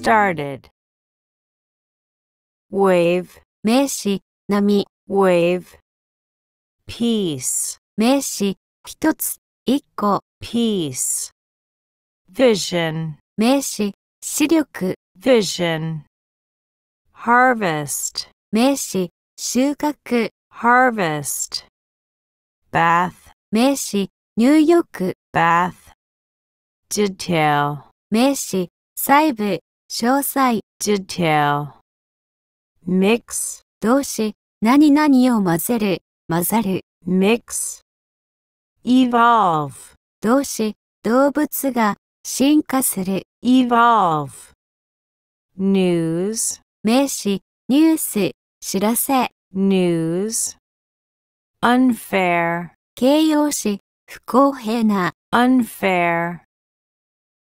started. Wave 名詞波 wave peace 名詞一つ一個 peace vision 名詞視力 vision harvest 名詞収穫 harvest bath 名詞入浴 bath detail 名詞細部詳細 detail mix 動詞何々を混ぜる混ざる mix evolve 動詞動物が進化する evolve news 名詞ニュース知らせ news unfair 形容詞不公平な unfair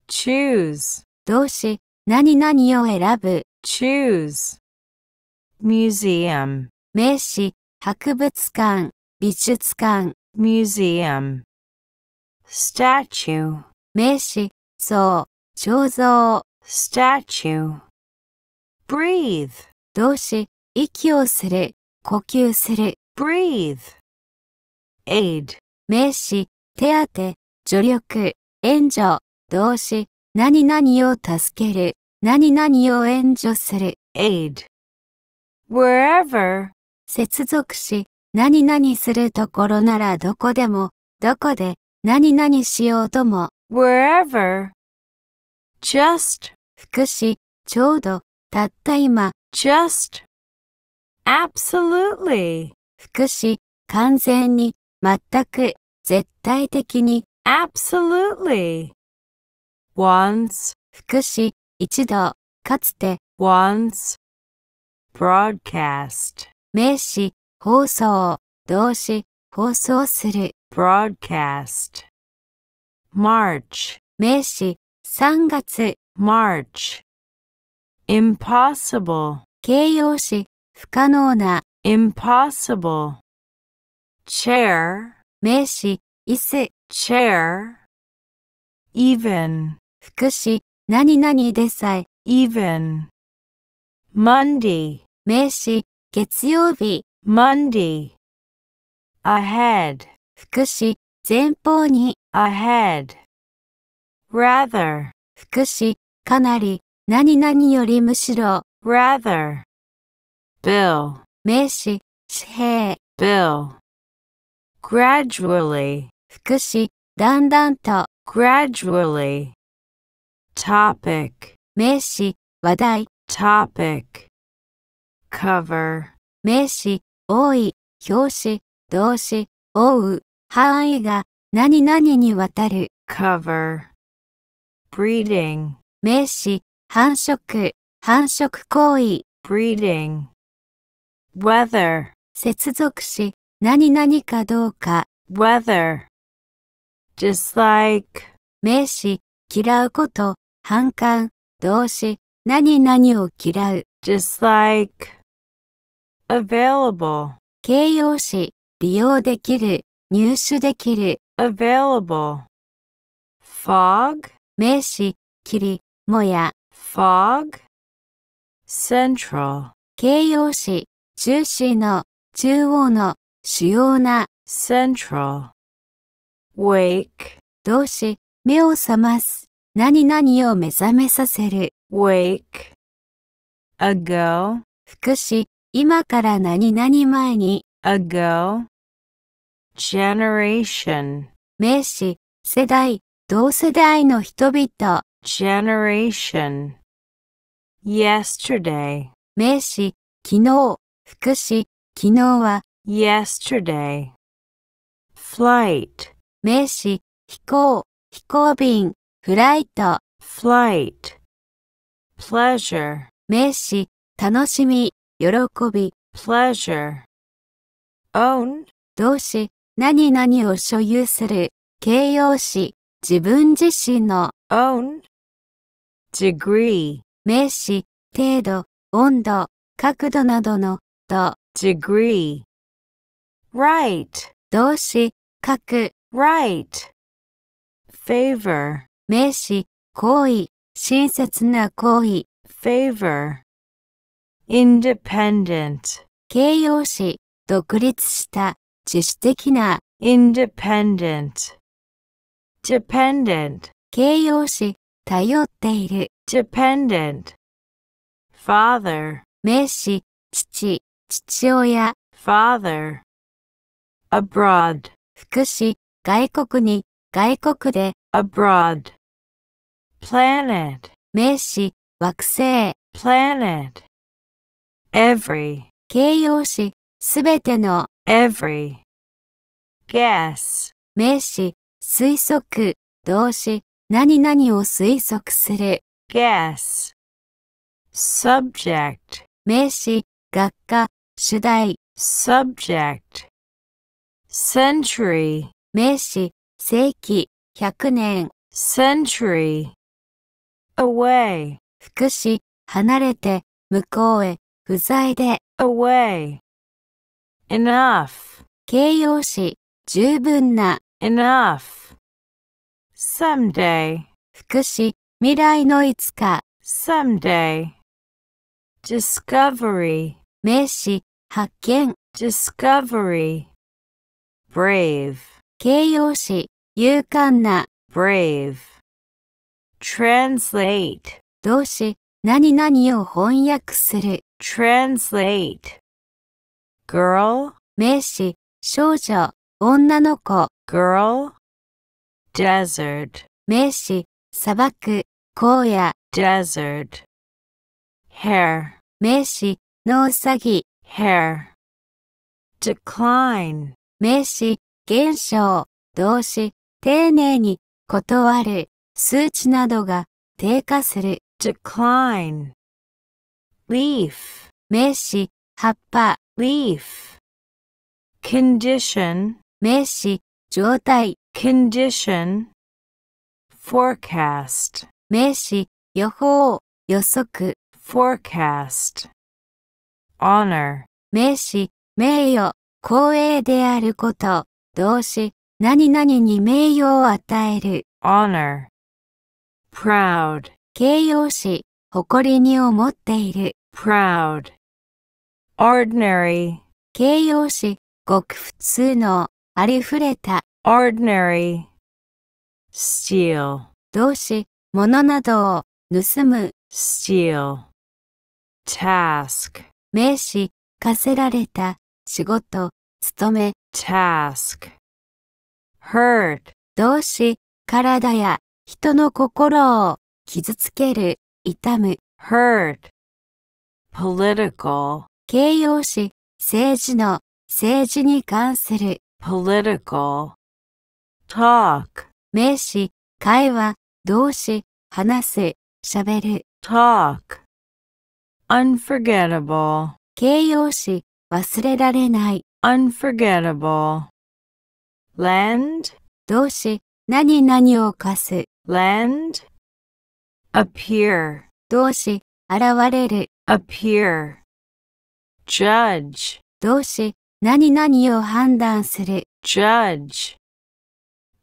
choose 動詞何々を選ぶ。choose, museum, 名詞、博物館、美術館、museum, statue, 名詞、像、彫像、statue, breathe, 動詞、息をする、呼吸する、breathe, aid, 名詞、手当、助力、援助、動詞、何々を助ける、何々を援助する、aid。wherever 接続し、何々するところならどこでも、どこで、何々しようとも、wherever just 福祉、ちょうど、たった今、just absolutely 福祉、完全に、全く、絶対的に、absolutely once 福祉一度かつて once broadcast 名詞放送動詞放送する broadcast march 名詞3月 march impossible 形容詞不可能な impossible chair 名詞椅子 chair even 福祉、何々でさえ、even, Monday, 名詞、月曜日、Monday, ahead, 福祉、前方に、ahead, rather, 福祉、かなり、何々よりむしろ、rather, bill, 名詞、紙幣、bill, gradually, 福祉、だんだんと、gradually, topic 名詞話題 topic cover 名詞多い表紙動詞覆う範囲が何々にわたる cover breeding 名詞繁殖繁殖行為 breeding weather 接続詞何々かどうか weather dislike 名詞嫌うこと反感、動詞、何々を嫌う。dislike, available. 形容詞、利用できる、入手できる。available, fog. 名詞、霧、もや。fog, central. 形容詞、中心の、中央の、主要な。central, wake. 動詞、目を覚ます。何々を目覚めさせる。wake, ago, 福祉、今から何々前に。ago, generation, 名詞、世代、同世代の人々。generation, yesterday, 名詞、昨日、福祉、昨日は。yesterday, flight, 名詞、飛行、飛行便。フライト flight, pleasure, 名詞、楽しみ、喜び、pleasure, own, 動詞、何々を所有する、形容詞、自分自身の own, degree, 名詞、程度、温度、角度などの、と、degree, right, 動詞、書く、right, favor, 名詞、行為、親切な行為。favor, independent. 形容詞、独立した、自主的な。independent, dependent. 形容詞、頼っている。dependent, father. 名詞、父、父親。father, abroad. 福祉、外国に、外国で。abroad planet 名詞惑星 planet every 形容詞すべての every guess 名詞推測動詞何々を推測する guess subject 名詞学科主題 subject century 名詞世紀100年 century away 福祉離れて向こうへ不在で away enough 形容詞十分な enough someday 福祉未来のいつか someday discovery 名詞発見 discovery brave 形容詞勇敢な brave translate 動詞何々を翻訳する translate girl 名詞少女女の子 girl desert 名詞砂漠荒野 desert hair 名詞のうさぎ hair decline 名詞減少動詞丁寧に断る、数値などが低下する。decline, leaf, 名詞、葉っぱ、leaf, condition, 名詞、状態、condition, forecast, 名詞、予報、予測、forecast, honor, 名詞、名誉、光栄であること、動詞、何々に名誉を与える。honor, proud, 形容詞、誇りに思っている。proud, ordinary, 形容詞、ごく普通の、ありふれた。ordinary, steal, 動詞、物などを盗む。steal, task, 名詞、課せられた、仕事、務め。task, hurt 動詞、体や人の心を傷つける、痛む、hurt political 形容詞、政治の、政治に関する、political talk 名詞、会話、動詞、話す、喋る、talk unforgettable 形容詞、忘れられない、unforgettable land 動詞、何々を貸す。land appear 動詞、現れる。appear judge Judge,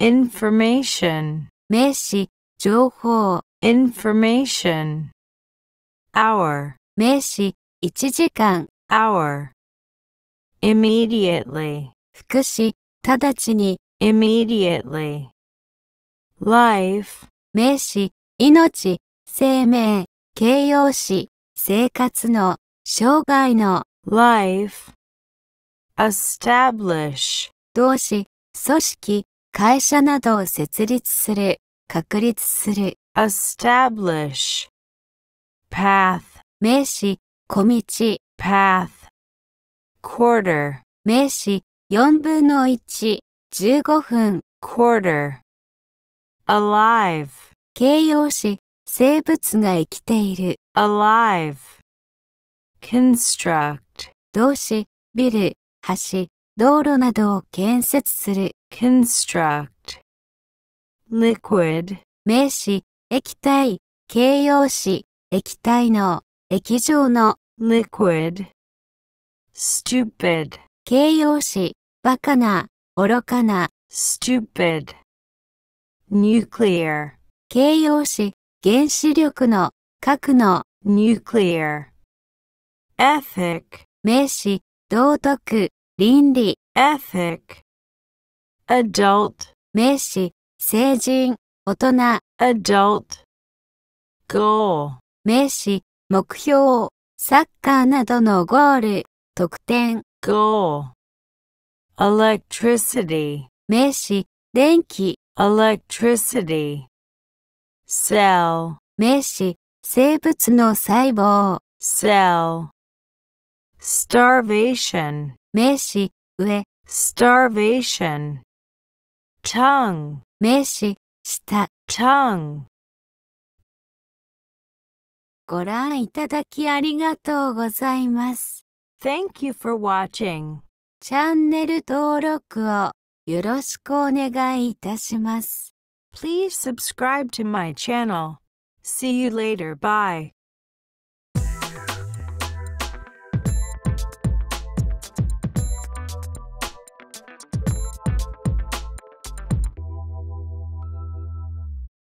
information Information, hour Hour, immediately 副詞、直ちに immediately life 名詞、命、生命、形容詞、生活の、生涯の life establish 動詞、組織、会社などを設立する、確立する establish path 名詞、小道 path quarter 名詞、4分の1、15分、quarter, alive, 形容詞、生物が生きている、alive, construct, 動詞、ビル、橋、道路などを建設する、construct, liquid, 名詞、液体、形容詞、液体の、液状の、liquid, stupid, 形容詞、バカな、愚かな、stupid, nuclear, 形容詞、原子力の、核の、nuclear, ethic, 名詞、道徳、倫理、ethic, adult, 名詞、成人、大人、adult, goal, 名詞、目標、サッカーなどのゴール、得点、goal, electricity 名詞電気 electricity cell 名詞生物の細胞 cell starvation 名詞上 starvation tongue 名詞下 tongue ご覧いただきありがとうございます。Thank you for watching. チャンネル登録をよろしくお願いいたします。Please subscribe to my channel. See you later. Bye.